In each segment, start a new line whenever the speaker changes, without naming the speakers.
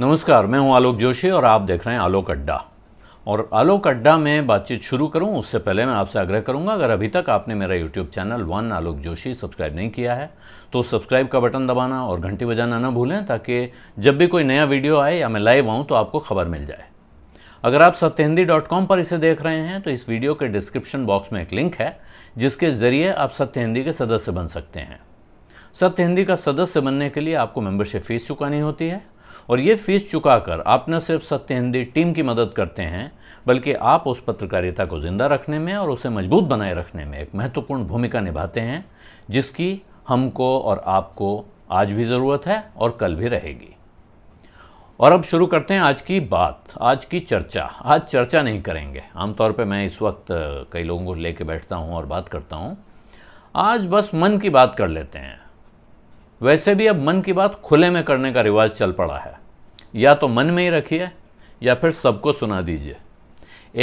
नमस्कार मैं हूं आलोक जोशी और आप देख रहे हैं आलोक अड्डा और आलोक अड्डा में बातचीत शुरू करूं उससे पहले मैं आपसे आग्रह करूंगा अगर अभी तक आपने मेरा YouTube channel one Alok Joshi subscribe नहीं किया है तो सब्सक्राइब का बटन दबाना और घंटी बजाना ना भूलें ताकि जब भी कोई नया वीडियो आए या मैं लाइव आऊँ तो आपको खबर मिल जाए अगर आप सत्यहिंदी डॉट कॉम पर इसे देख रहे हैं तो इस वीडियो के डिस्क्रिप्शन बॉक्स में एक लिंक है जिसके ज़रिए आप सत्य हिंदी के सदस्य बन सकते हैं सत्य हिंदी का सदस्य बनने के लिए आपको मेंबरशिप फीस चुकानी होती है और ये फीस चुकाकर आप न सिर्फ सत्य हिंदी टीम की मदद करते हैं बल्कि आप उस पत्रकारिता को ज़िंदा रखने में और उसे मजबूत बनाए रखने में एक महत्वपूर्ण भूमिका निभाते हैं जिसकी हमको और आपको आज भी ज़रूरत है और कल भी रहेगी और अब शुरू करते हैं आज की बात आज की चर्चा आज चर्चा नहीं करेंगे आमतौर पर मैं इस वक्त कई लोगों को लेके बैठता हूँ और बात करता हूँ आज बस मन की बात कर लेते हैं वैसे भी अब मन की बात खुले में करने का रिवाज चल पड़ा है या तो मन में ही रखिए या फिर सबको सुना दीजिए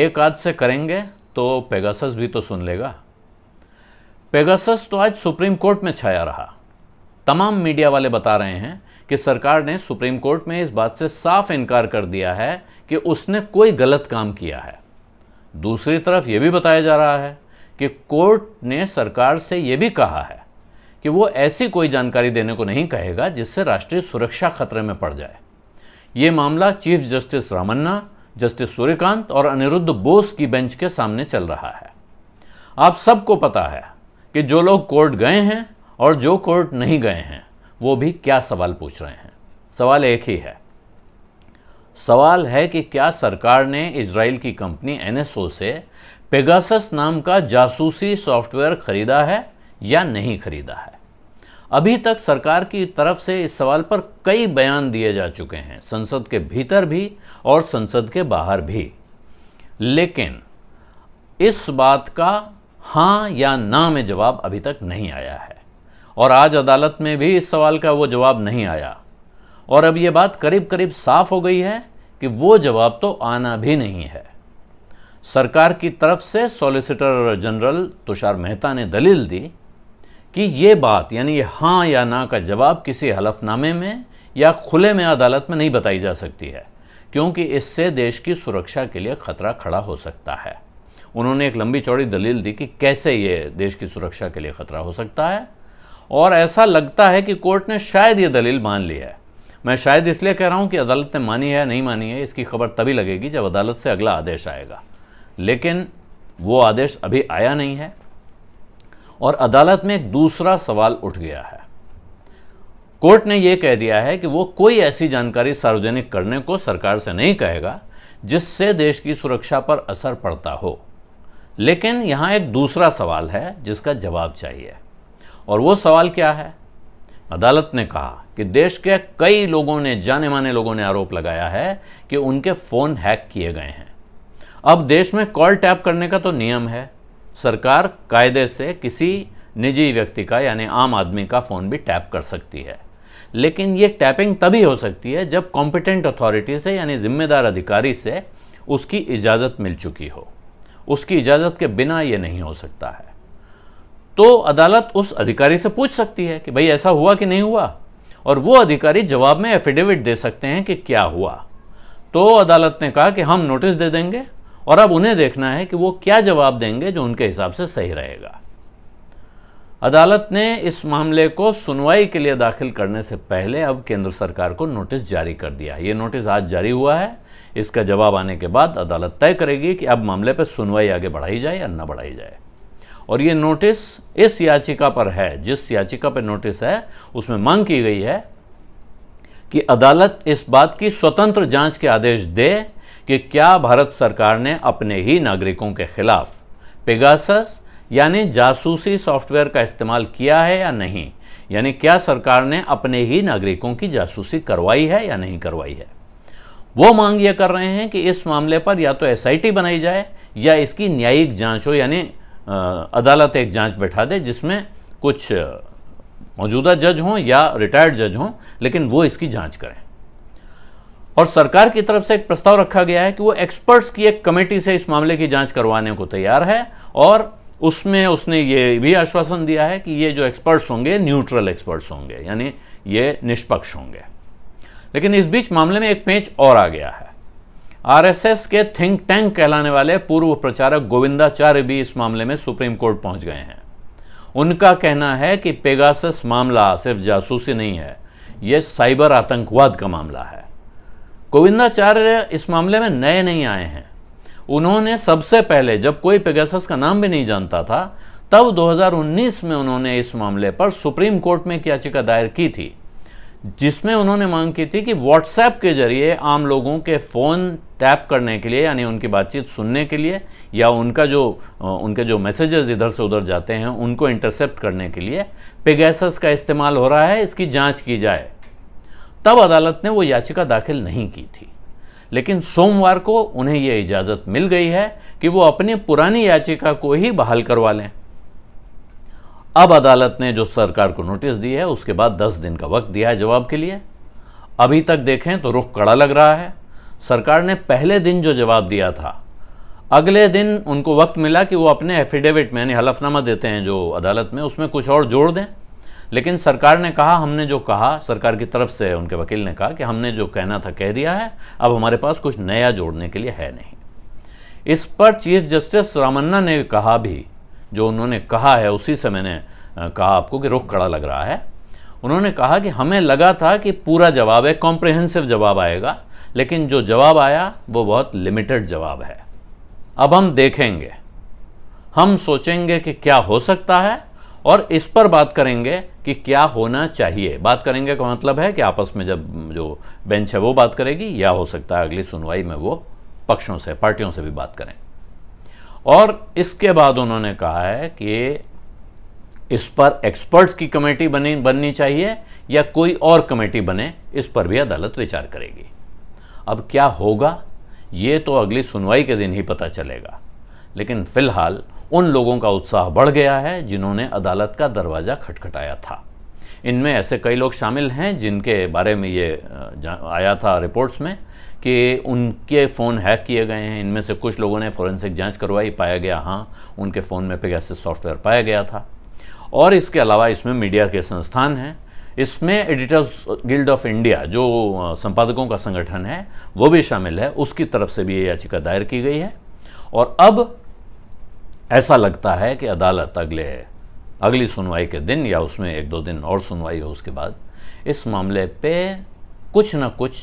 एक आध से करेंगे तो पेगासस भी तो सुन लेगा पेगासस तो आज सुप्रीम कोर्ट में छाया रहा तमाम मीडिया वाले बता रहे हैं कि सरकार ने सुप्रीम कोर्ट में इस बात से साफ इनकार कर दिया है कि उसने कोई गलत काम किया है दूसरी तरफ यह भी बताया जा रहा है कि कोर्ट ने सरकार से यह भी कहा है कि वो ऐसी कोई जानकारी देने को नहीं कहेगा जिससे राष्ट्रीय सुरक्षा खतरे में पड़ जाए ये मामला chief justice Ramana justice Suryakant और अनिरुद्ध बोस की बेंच के सामने चल रहा है आप सबको पता है कि जो लोग कोर्ट गए हैं और जो कोर्ट नहीं गए हैं वो भी क्या सवाल पूछ रहे हैं सवाल एक ही है सवाल है कि क्या सरकार ने इसराइल की कंपनी एनएसओ से पेगासस नाम का जासूसी सॉफ्टवेयर खरीदा है या नहीं खरीदा है अभी तक सरकार की तरफ से इस सवाल पर कई बयान दिए जा चुके हैं संसद के भीतर भी और संसद के बाहर भी लेकिन इस बात का हाँ या ना में जवाब अभी तक नहीं आया है और आज अदालत में भी इस सवाल का वो जवाब नहीं आया और अब ये बात करीब करीब साफ हो गई है कि वो जवाब तो आना भी नहीं है सरकार की तरफ से सॉलिसिटर जनरल तुषार मेहता ने दलील दी कि ये बात यानी ये हाँ या ना का जवाब किसी हलफनामे में या खुले में अदालत में नहीं बताई जा सकती है क्योंकि इससे देश की सुरक्षा के लिए खतरा खड़ा हो सकता है उन्होंने एक लंबी चौड़ी दलील दी कि कैसे ये देश की सुरक्षा के लिए खतरा हो सकता है और ऐसा लगता है कि कोर्ट ने शायद ये दलील मान ली है मैं शायद इसलिए कह रहा हूँ कि अदालत ने मानी है नहीं मानी है इसकी खबर तभी लगेगी जब अदालत से अगला आदेश आएगा लेकिन वो आदेश अभी आया नहीं है और अदालत में एक दूसरा सवाल उठ गया है कोर्ट ने यह कह दिया है कि वो कोई ऐसी जानकारी सार्वजनिक करने को सरकार से नहीं कहेगा जिससे देश की सुरक्षा पर असर पड़ता हो लेकिन यहां एक दूसरा सवाल है जिसका जवाब चाहिए और वो सवाल क्या है अदालत ने कहा कि देश के कई लोगों ने जाने माने लोगों ने आरोप लगाया है कि उनके फ़ोन हैक किए गए हैं अब देश में कॉल टैप करने का तो नियम है सरकार कायदे से किसी निजी व्यक्ति का यानी आम आदमी का फ़ोन भी टैप कर सकती है लेकिन ये टैपिंग तभी हो सकती है जब कॉम्पिटेंट अथॉरिटी से यानी जिम्मेदार अधिकारी से उसकी इजाज़त मिल चुकी हो उसकी इजाज़त के बिना ये नहीं हो सकता है तो अदालत उस अधिकारी से पूछ सकती है कि भाई ऐसा हुआ कि नहीं हुआ और वो अधिकारी जवाब में एफिडेविट दे सकते हैं कि क्या हुआ तो अदालत ने कहा कि हम नोटिस दे देंगे और अब उन्हें देखना है कि वो क्या जवाब देंगे जो उनके हिसाब से सही रहेगा अदालत ने इस मामले को सुनवाई के लिए दाखिल करने से पहले अब केंद्र सरकार को नोटिस जारी कर दिया ये नोटिस आज जारी हुआ है इसका जवाब आने के बाद अदालत तय करेगी कि अब मामले पर सुनवाई आगे बढ़ाई जाए या न बढ़ाई जाए और ये नोटिस इस याचिका पर है जिस याचिका पर नोटिस है उसमें मांग की गई है कि अदालत इस बात की स्वतंत्र जांच के आदेश दे कि क्या भारत सरकार ने अपने ही नागरिकों के खिलाफ पेगासस यानी जासूसी सॉफ्टवेयर का इस्तेमाल किया है या नहीं यानी क्या सरकार ने अपने ही नागरिकों की जासूसी करवाई है या नहीं करवाई है वो मांग ये कर रहे हैं कि इस मामले पर या तो एसआईटी बनाई जाए या इसकी न्यायिक जांच हो यानी अदालत एक जांच बैठा दे जिसमें कुछ मौजूदा जज हों या रिटायर्ड जज हों लेकिन वो इसकी जांच करें और सरकार की तरफ से एक प्रस्ताव रखा गया है कि वो एक्सपर्ट्स की एक कमेटी से इस मामले की जांच करवाने को तैयार है और उसमें उसने ये भी आश्वासन दिया है कि ये जो एक्सपर्ट्स होंगे न्यूट्रल एक्सपर्ट्स होंगे यानी ये निष्पक्ष होंगे लेकिन इस बीच मामले में एक पेंच और आ गया है आरएसएस के थिंक टैंक कहलाने वाले पूर्व प्रचारक गोविंदाचार्य भी इस मामले में सुप्रीम कोर्ट पहुंच गए हैं उनका कहना है कि पेगासस मामला सिर्फ जासूसी नहीं है यह साइबर आतंकवाद का मामला है गोविंदाचार्य इस मामले में नए नहीं आए हैं उन्होंने सबसे पहले जब कोई पेगासस का नाम भी नहीं जानता था तब 2019 में उन्होंने इस मामले पर सुप्रीम कोर्ट में एक याचिका दायर की थी जिसमें उन्होंने मांग की थी कि व्हाट्सएप के जरिए आम लोगों के फ़ोन टैप करने के लिए यानी उनकी बातचीत सुनने के लिए या उनका जो उनके जो मैसेजेस इधर से उधर जाते हैं उनको इंटरसेप्ट करने के लिए पेगैसस का इस्तेमाल हो रहा है इसकी जांच की जाए तब अदालत ने वो याचिका दाखिल नहीं की थी लेकिन सोमवार को उन्हें यह इजाज़त मिल गई है कि वो अपनी पुरानी याचिका को ही बहाल करवा लें अब अदालत ने जो सरकार को नोटिस दी है उसके बाद दस दिन का वक्त दिया है जवाब के लिए अभी तक देखें तो रुख कड़ा लग रहा है सरकार ने पहले दिन जो जवाब दिया था अगले दिन उनको वक्त मिला कि वो अपने एफिडेविट में यानी हलफनामा देते हैं जो अदालत में उसमें कुछ और जोड़ दें लेकिन सरकार ने कहा हमने जो कहा सरकार की तरफ से उनके वकील ने कहा कि हमने जो कहना था कह दिया है अब हमारे पास कुछ नया जोड़ने के लिए है नहीं इस पर चीफ जस्टिस रामन्ना ने कहा भी जो उन्होंने कहा है उसी से मैंने कहा आपको कि रुख खड़ा लग रहा है उन्होंने कहा कि हमें लगा था कि पूरा जवाब है कॉम्प्रिहेंसिव जवाब आएगा लेकिन जो जवाब आया वो बहुत लिमिटेड जवाब है अब हम देखेंगे हम सोचेंगे कि क्या हो सकता है और इस पर बात करेंगे कि क्या होना चाहिए बात करेंगे का मतलब है कि आपस में जब जो बेंच है वो बात करेगी या हो सकता है अगली सुनवाई में वो पक्षों से पार्टियों से भी बात करें और इसके बाद उन्होंने कहा है कि इस पर एक्सपर्ट्स की कमेटी बनी बननी चाहिए या कोई और कमेटी बने इस पर भी अदालत विचार करेगी अब क्या होगा ये तो अगली सुनवाई के दिन ही पता चलेगा लेकिन फिलहाल उन लोगों का उत्साह बढ़ गया है जिन्होंने अदालत का दरवाज़ा खटखटाया था इनमें ऐसे कई लोग शामिल हैं जिनके बारे में ये आया था रिपोर्ट्स में कि उनके फ़ोन हैक किए गए हैं इनमें से कुछ लोगों ने फॉरेंसिक जांच करवाई पाया गया हाँ उनके फ़ोन में ऐसे सॉफ्टवेयर पाया गया था और इसके अलावा इसमें मीडिया के संस्थान हैं इसमें एडिटर्स गिल्ड ऑफ इंडिया जो संपादकों का संगठन है वो भी शामिल है उसकी तरफ से भी ये याचिका दायर की गई है और अब ऐसा लगता है कि अदालत अगले अगली सुनवाई के दिन या उसमें एक दो दिन और सुनवाई हो उसके बाद इस मामले पे कुछ ना कुछ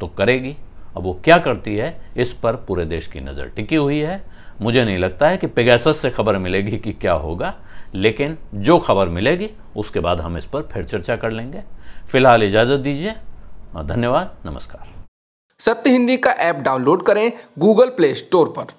तो करेगी अब वो क्या करती है इस पर पूरे देश की नज़र टिकी हुई है मुझे नहीं लगता है कि पेगासस से खबर मिलेगी कि क्या होगा लेकिन जो खबर मिलेगी उसके बाद हम इस पर फिर चर्चा कर लेंगे फिलहाल इजाज़त दीजिए धन्यवाद नमस्कार सत्य हिंदी का ऐप डाउनलोड करें गूगल प्ले स्टोर पर